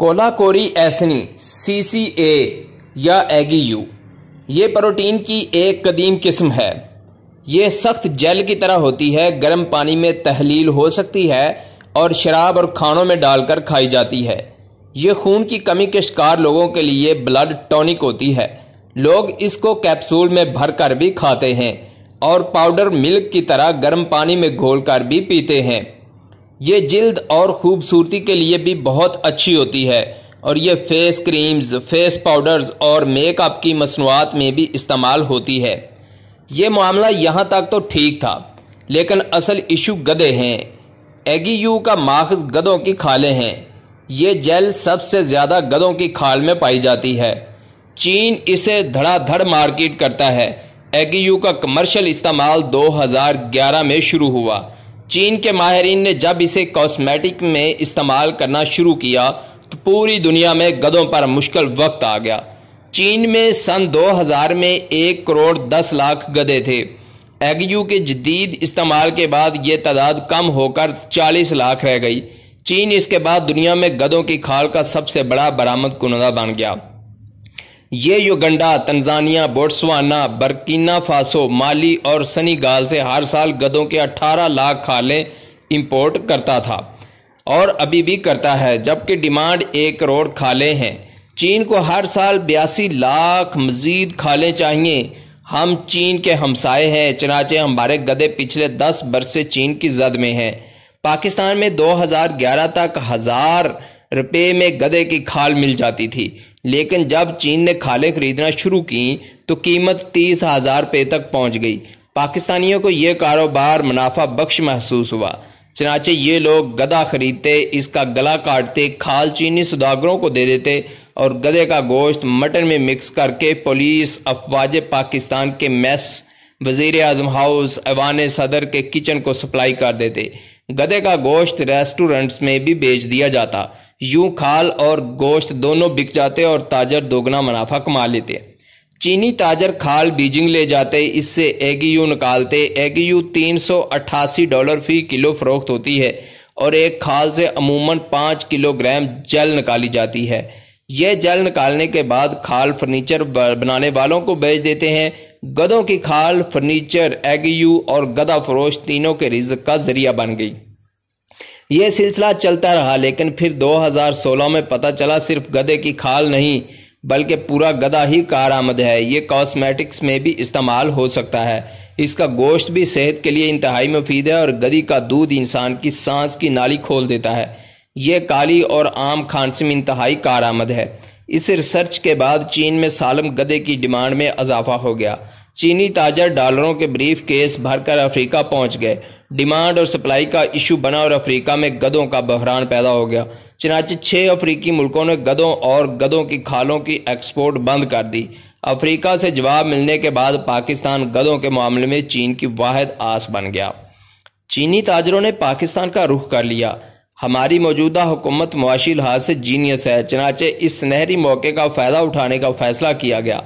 कोलाकोरी एसनी सी सी ए या एगी यू ये प्रोटीन की एक कदीम किस्म है ये सख्त जेल की तरह होती है गर्म पानी में तहलील हो सकती है और शराब और खानों में डालकर खाई जाती है ये खून की कमी के शिकार लोगों के लिए ब्लड टॉनिक होती है लोग इसको कैप्सूल में भर कर भी खाते हैं और पाउडर मिल्क की तरह गर्म पानी में घोल कर भी पीते हैं ये जिल्द और ख़ूबसूरती के लिए भी बहुत अच्छी होती है और ये फेस क्रीम्स फेस पाउडर्स और मेकअप की मसनूआत में भी इस्तेमाल होती है ये मामला यहाँ तक तो ठीक था लेकिन असल इशू गधे हैं एगीयू का माखज गधों की खालें हैं ये जेल सबसे ज़्यादा गधों की खाल में पाई जाती है चीन इसे धड़ाधड़ मार्केट करता है एगीयू का कमर्शल इस्तेमाल 2011 में शुरू हुआ चीन के माहरीन ने जब इसे कॉस्मेटिक में इस्तेमाल करना शुरू किया तो पूरी दुनिया में गदों पर मुश्किल वक्त आ गया चीन में सन 2000 में एक करोड़ दस लाख गधे थे एगयू के जदीद इस्तेमाल के बाद ये तादाद कम होकर 40 लाख रह गई चीन इसके बाद दुनिया में गधों की खाल का सबसे बड़ा बरामद कुनदा बन गया ये Uganda Tanzania Botswana Burkina Faso Mali और सनीगाल से हर साल गदों के 18 लाख खाले इंपोर्ट करता था और अभी भी करता है जबकि डिमांड एक करोड़ खाले हैं चीन को हर साल बयासी लाख मजीद खाले चाहिए हम चीन के हमसाए हैं चनाचे हमारे गदे पिछले दस बरस से चीन की जद में हैं पाकिस्तान में 2011 तक हज़ार रुपये में गदे की खाल मिल जाती थी लेकिन जब चीन ने खालें खरीदना शुरू की तो कीमत तीस हज़ार रुपये तक पहुंच गई पाकिस्तानियों को यह कारोबार मुनाफा बख्श महसूस हुआ चनाचे ये लोग गधा खरीदते इसका गला काटते खाल चीनी सुदागरों को दे देते और गधे का गोश्त मटन में मिक्स करके पुलिस अफवाज पाकिस्तान के मेस वजीर आजम हाउस ऐवान सदर के किचन को सप्लाई कर देते गधे का गोश्त रेस्टोरेंट्स में भी बेच दिया जाता यूं खाल और गोश्त दोनों बिक जाते और ताजर दोगुना मुनाफा कमा लेते चीनी ताजर खाल बीजिंग ले जाते इससे एगीयू निकालते एगीयू तीन सौ अट्ठासी डॉलर फी किलो फरोख्त होती है और एक खाल से अमूमन पाँच किलोग्राम जल निकाली जाती है यह जल निकालने के बाद खाल फर्नीचर बनाने वालों को बेच देते हैं गधों की खाल फर्नीचर यू और गधा फरोश तीनों के रिज का जरिया बन गई यह सिलसिला चलता रहा लेकिन फिर 2016 में पता चला सिर्फ गधे की खाल नहीं बल्कि पूरा गधा ही आमद है ये कॉस्मेटिक्स में भी इस्तेमाल हो सकता है इसका गोश्त भी सेहत के लिए इंतहाई मुफीद है और गधी का दूध इंसान की सांस की नाली खोल देता है ये काली और आम खांसी में इंतहाई आमद है इस रिसर्च के बाद चीन में सालम गधे की डिमांड में इजाफा हो गया चीनी ताजर डॉलरों के ब्रीफ केस भरकर अफ्रीका पहुंच गए डिमांड और सप्लाई का इशू बना और अफ्रीका में गधों का बहरान पैदा हो गया चनाचे छः अफ्रीकी मुल्कों ने गधों और गधों की खालों की एक्सपोर्ट बंद कर दी अफ्रीका से जवाब मिलने के बाद पाकिस्तान गधों के मामले में चीन की वाहद आस बन गया चीनी ताजरों ने पाकिस्तान का रुख कर लिया हमारी मौजूदा हुकूमत मुआशी लिहाज से जीनियस है चनाचे इस नहरी मौके का फ़ायदा उठाने का फैसला किया गया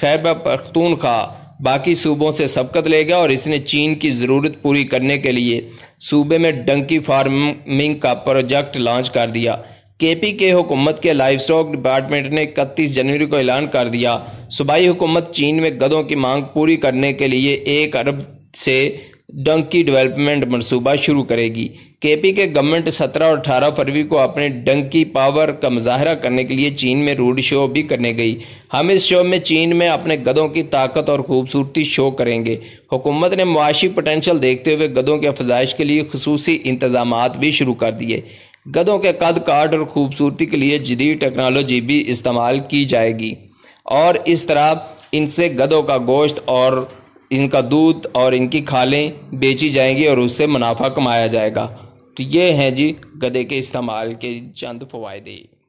खैब पख्तूनखा बाकी सूबों से सबकत लेगा और इसने चीन की ज़रूरत पूरी करने के लिए सूबे में डंकी फार्मिंग का प्रोजेक्ट लॉन्च कर दिया केपी के हुकूमत के लाइफ स्टॉक डिपार्टमेंट ने इकतीस जनवरी को ऐलान कर दिया सूबाई हुकूमत चीन में गदों की मांग पूरी करने के लिए एक अरब से डंकी की डेवलपमेंट मनसूबा शुरू करेगी केपी के गवर्नमेंट 17 और 18 फरवरी को अपने डंकी की पावर का मुजाहरा करने के लिए चीन में रोड शो भी करने गई हम इस शो में चीन में अपने गदों की ताकत और खूबसूरती शो करेंगे हुकूमत ने मुआशी पोटेंशल देखते हुए गदों के अफजाइश के लिए खसूसी इंतजाम भी शुरू कर दिए गदों के कद काट और खूबसूरती के लिए जदीद टेक्नोलॉजी भी इस्तेमाल की जाएगी और इस तरह इनसे गदों का गोश्त और इनका दूध और इनकी खालें बेची जाएंगी और उससे मुनाफा कमाया जाएगा तो ये हैं जी गधे के इस्तेमाल के चंद फ़ायदे